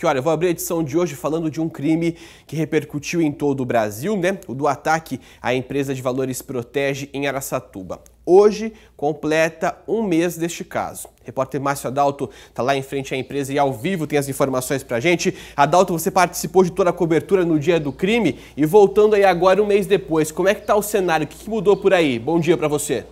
Que olha, vou abrir a edição de hoje falando de um crime que repercutiu em todo o Brasil, né? O do ataque à empresa de valores Protege em Araçatuba. Hoje completa um mês deste caso. repórter Márcio Adalto está lá em frente à empresa e ao vivo tem as informações para a gente. Adalto, você participou de toda a cobertura no dia do crime e voltando aí agora um mês depois, como é que está o cenário? O que mudou por aí? Bom dia para você.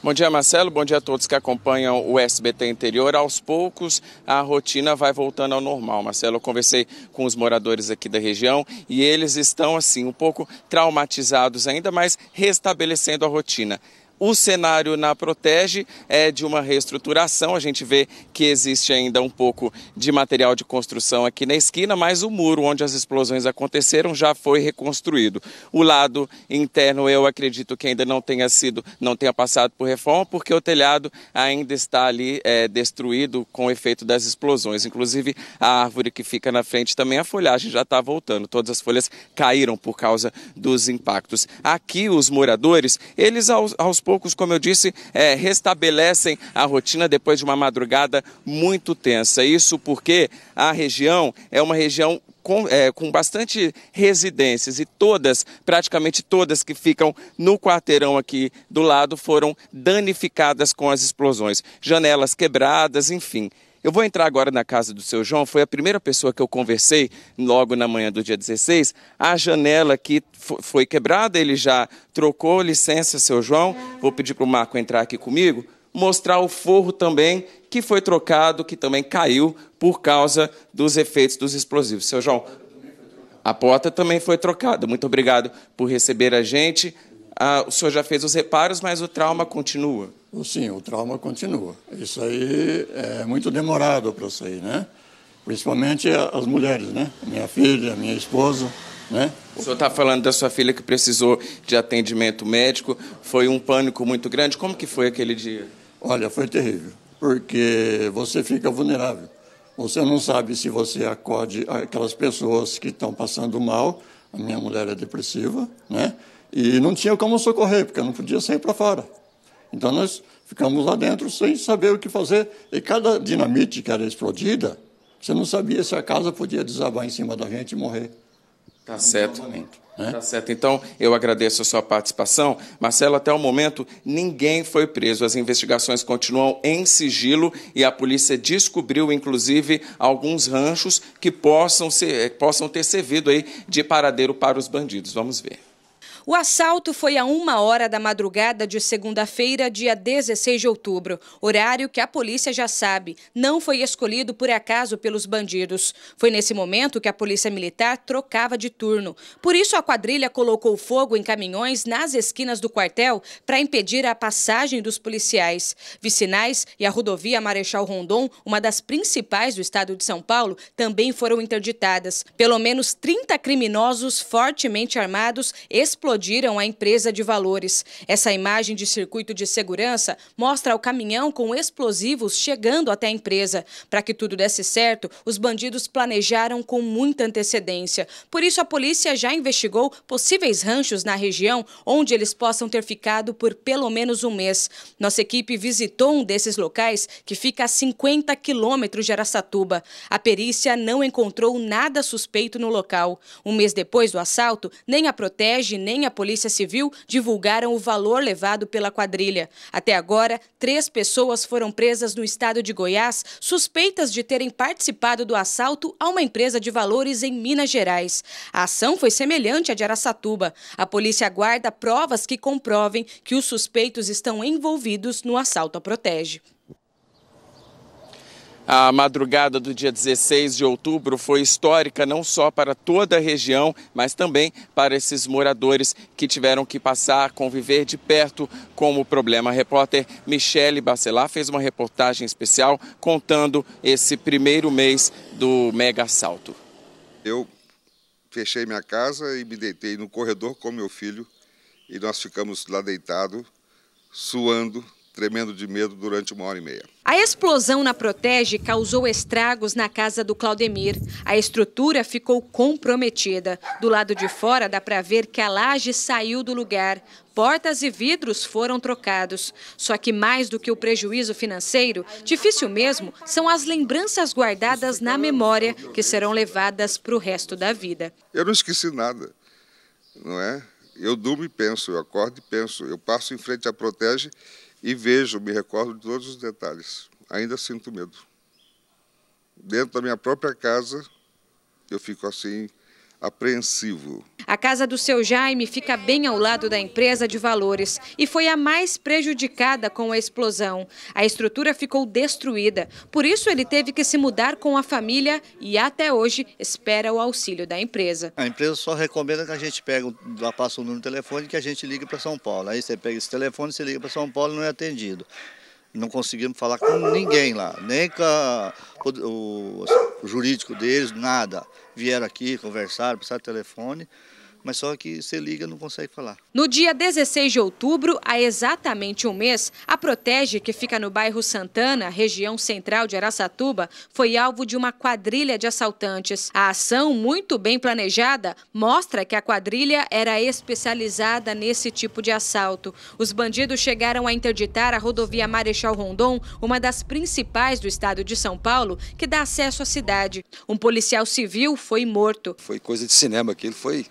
Bom dia, Marcelo. Bom dia a todos que acompanham o SBT Interior. Aos poucos, a rotina vai voltando ao normal, Marcelo. Eu conversei com os moradores aqui da região e eles estão, assim, um pouco traumatizados ainda, mas restabelecendo a rotina. O cenário na Protege é de uma reestruturação. A gente vê que existe ainda um pouco de material de construção aqui na esquina, mas o muro onde as explosões aconteceram já foi reconstruído. O lado interno eu acredito que ainda não tenha sido, não tenha passado por reforma, porque o telhado ainda está ali é, destruído com o efeito das explosões. Inclusive a árvore que fica na frente também a folhagem já está voltando. Todas as folhas caíram por causa dos impactos. Aqui os moradores eles aos, aos poucos, como eu disse, é, restabelecem a rotina depois de uma madrugada muito tensa. Isso porque a região é uma região com, é, com, bastante residências e todas, praticamente todas que ficam no quarteirão aqui do lado foram danificadas com as explosões. Janelas quebradas, enfim. Eu vou entrar agora na casa do seu João, foi a primeira pessoa que eu conversei logo na manhã do dia 16. A janela aqui foi quebrada, ele já trocou, licença, seu João. Vou pedir para o Marco entrar aqui comigo, mostrar o forro também que foi trocado, que também caiu por causa dos efeitos dos explosivos. Seu João, a porta também foi trocada. Muito obrigado por receber a gente ah, o senhor já fez os reparos, mas o trauma continua? Sim, o trauma continua. Isso aí é muito demorado para sair, né? Principalmente as mulheres, né? Minha filha, minha esposa, né? O senhor está falando da sua filha que precisou de atendimento médico. Foi um pânico muito grande. Como que foi aquele dia? Olha, foi terrível, porque você fica vulnerável. Você não sabe se você acode aquelas pessoas que estão passando mal. A minha mulher é depressiva, né? E não tinha como socorrer, porque não podia sair para fora. Então nós ficamos lá dentro sem saber o que fazer. E cada dinamite que era explodida, você não sabia se a casa podia desabar em cima da gente e morrer. Tá certo. Então, tá né? Tá certo. Então, eu agradeço a sua participação. Marcelo, até o momento, ninguém foi preso. As investigações continuam em sigilo e a polícia descobriu, inclusive, alguns ranchos que possam, ser, eh, possam ter servido aí de paradeiro para os bandidos. Vamos ver. O assalto foi a uma hora da madrugada de segunda-feira, dia 16 de outubro, horário que a polícia já sabe, não foi escolhido por acaso pelos bandidos. Foi nesse momento que a polícia militar trocava de turno. Por isso, a quadrilha colocou fogo em caminhões nas esquinas do quartel para impedir a passagem dos policiais. Vicinais e a rodovia Marechal Rondon, uma das principais do estado de São Paulo, também foram interditadas. Pelo menos 30 criminosos fortemente armados explodiram explodiram a empresa de valores. Essa imagem de circuito de segurança mostra o caminhão com explosivos chegando até a empresa. Para que tudo desse certo, os bandidos planejaram com muita antecedência. Por isso, a polícia já investigou possíveis ranchos na região onde eles possam ter ficado por pelo menos um mês. Nossa equipe visitou um desses locais que fica a 50 quilômetros de Araçatuba. A perícia não encontrou nada suspeito no local. Um mês depois do assalto, nem a Protege nem a a Polícia Civil divulgaram o valor levado pela quadrilha. Até agora, três pessoas foram presas no estado de Goiás, suspeitas de terem participado do assalto a uma empresa de valores em Minas Gerais. A ação foi semelhante à de Araçatuba. A polícia aguarda provas que comprovem que os suspeitos estão envolvidos no assalto à Protege. A madrugada do dia 16 de outubro foi histórica não só para toda a região, mas também para esses moradores que tiveram que passar, conviver de perto com o problema. A repórter Michele Bacelar fez uma reportagem especial contando esse primeiro mês do mega assalto. Eu fechei minha casa e me deitei no corredor com meu filho e nós ficamos lá deitados suando, tremendo de medo durante uma hora e meia. A explosão na Protege causou estragos na casa do Claudemir. A estrutura ficou comprometida. Do lado de fora dá para ver que a laje saiu do lugar. Portas e vidros foram trocados. Só que mais do que o prejuízo financeiro, difícil mesmo são as lembranças guardadas na memória que serão levadas para o resto da vida. Eu não esqueci nada, não é? Eu durmo e penso, eu acordo e penso, eu passo em frente à Protege e vejo, me recordo de todos os detalhes. Ainda sinto medo. Dentro da minha própria casa, eu fico assim, apreensivo. A casa do seu Jaime fica bem ao lado da empresa de valores e foi a mais prejudicada com a explosão. A estrutura ficou destruída, por isso ele teve que se mudar com a família e até hoje espera o auxílio da empresa. A empresa só recomenda que a gente pega, passa o número de telefone que a gente liga para São Paulo. Aí você pega esse telefone, você liga para São Paulo e não é atendido. Não conseguimos falar com ninguém lá, nem com a, o, o, jurídico deles, nada. Vieram aqui, conversaram, passaram telefone mas só que você liga não consegue falar. No dia 16 de outubro, há exatamente um mês, a Protege, que fica no bairro Santana, região central de Araçatuba, foi alvo de uma quadrilha de assaltantes. A ação, muito bem planejada, mostra que a quadrilha era especializada nesse tipo de assalto. Os bandidos chegaram a interditar a rodovia Marechal Rondon, uma das principais do estado de São Paulo, que dá acesso à cidade. Um policial civil foi morto. Foi coisa de cinema aquilo, foi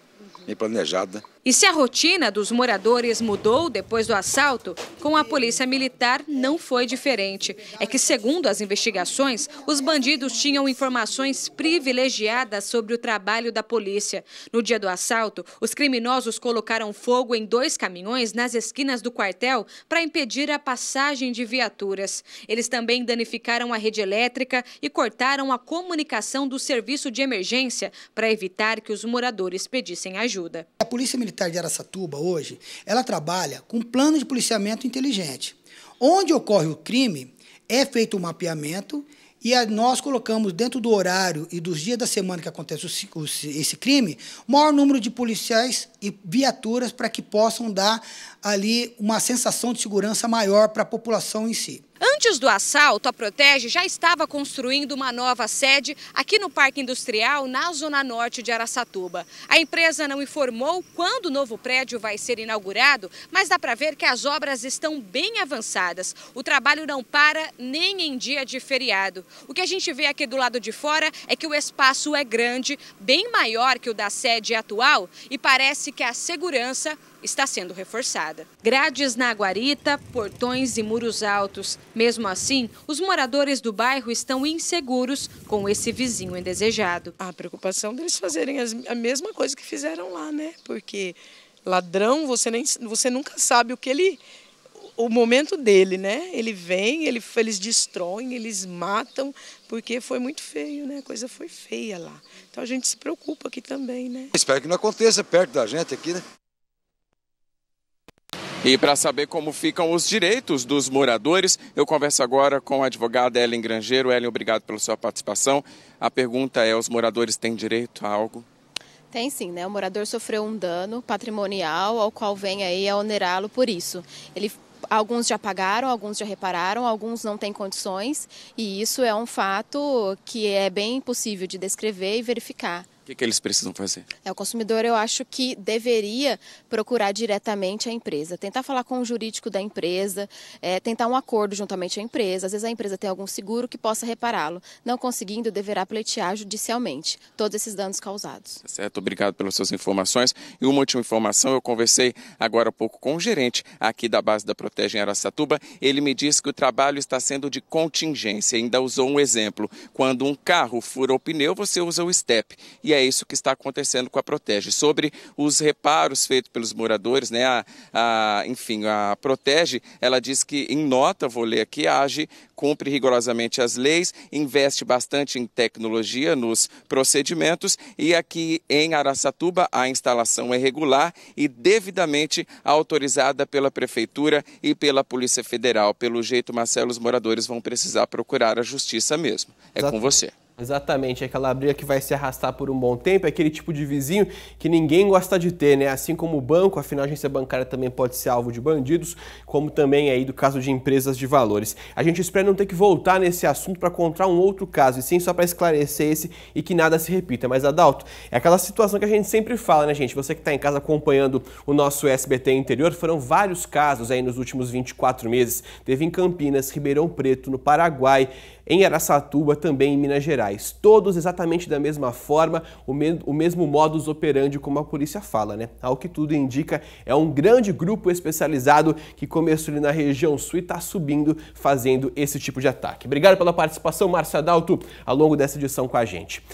bem planejado, né? E se a rotina dos moradores mudou depois do assalto, com a polícia militar não foi diferente. É que, segundo as investigações, os bandidos tinham informações privilegiadas sobre o trabalho da polícia. No dia do assalto, os criminosos colocaram fogo em dois caminhões nas esquinas do quartel para impedir a passagem de viaturas. Eles também danificaram a rede elétrica e cortaram a comunicação do serviço de emergência para evitar que os moradores pedissem ajuda. A polícia militar Militar de Araçatuba hoje, ela trabalha com plano de policiamento inteligente. Onde ocorre o crime, é feito o um mapeamento e nós colocamos dentro do horário e dos dias da semana que acontece o, o, esse crime, maior número de policiais e viaturas para que possam dar ali uma sensação de segurança maior para a população em si. Antes do assalto, a Protege já estava construindo uma nova sede aqui no Parque Industrial, na Zona Norte de Araçatuba. A empresa não informou quando o novo prédio vai ser inaugurado, mas dá para ver que as obras estão bem avançadas. O trabalho não para nem em dia de feriado. O que a gente vê aqui do lado de fora é que o espaço é grande, bem maior que o da sede atual e parece que a segurança está sendo reforçada. Grades na guarita, portões e muros altos. Mesmo assim, os moradores do bairro estão inseguros com esse vizinho indesejado. A preocupação deles fazerem a mesma coisa que fizeram lá, né? Porque ladrão, você, nem, você nunca sabe o que ele o momento dele, né? Ele vem, ele, eles destroem, eles matam, porque foi muito feio, né? A coisa foi feia lá. Então a gente se preocupa aqui também, né? Espero que não aconteça perto da gente aqui, né? E para saber como ficam os direitos dos moradores, eu converso agora com a advogada Ellen Grangeiro. Ellen, obrigado pela sua participação. A pergunta é: os moradores têm direito a algo? Tem sim, né? O morador sofreu um dano patrimonial ao qual vem aí a onerá-lo por isso. Ele alguns já pagaram, alguns já repararam, alguns não têm condições, e isso é um fato que é bem possível de descrever e verificar que, que eles precisam fazer? É, o consumidor, eu acho que deveria procurar diretamente a empresa, tentar falar com o jurídico da empresa, é, tentar um acordo juntamente à empresa. Às vezes a empresa tem algum seguro que possa repará-lo. Não conseguindo, deverá pleitear judicialmente todos esses danos causados. Tá certo, obrigado pelas suas informações. E uma última informação, eu conversei agora há pouco com o gerente aqui da base da Protege em Aracatuba. Ele me disse que o trabalho está sendo de contingência. Ainda usou um exemplo. Quando um carro fura o pneu, você usa o STEP. E é isso que está acontecendo com a Protege. Sobre os reparos feitos pelos moradores, né, a, a, enfim, a Protege, ela diz que, em nota, vou ler aqui, age, cumpre rigorosamente as leis, investe bastante em tecnologia nos procedimentos e aqui em Araçatuba a instalação é regular e devidamente autorizada pela Prefeitura e pela Polícia Federal. Pelo jeito, Marcelo, os moradores vão precisar procurar a justiça mesmo. É Exato. com você. Exatamente, é aquela briga que vai se arrastar por um bom tempo, é aquele tipo de vizinho que ninguém gosta de ter, né? Assim como o banco, afinal a agência bancária também pode ser alvo de bandidos, como também aí do caso de empresas de valores. A gente espera não ter que voltar nesse assunto para contar um outro caso, e sim só para esclarecer esse e que nada se repita. Mas Adalto, é aquela situação que a gente sempre fala, né, gente? Você que está em casa acompanhando o nosso SBT interior, foram vários casos aí nos últimos 24 meses. Teve em Campinas, Ribeirão Preto, no Paraguai, em Araçatuba, também em Minas Gerais todos exatamente da mesma forma, o, me o mesmo modus operandi, como a polícia fala, né? Ao que tudo indica, é um grande grupo especializado que começou ali na região sul e está subindo, fazendo esse tipo de ataque. Obrigado pela participação, Márcio Adalto, ao longo dessa edição com a gente.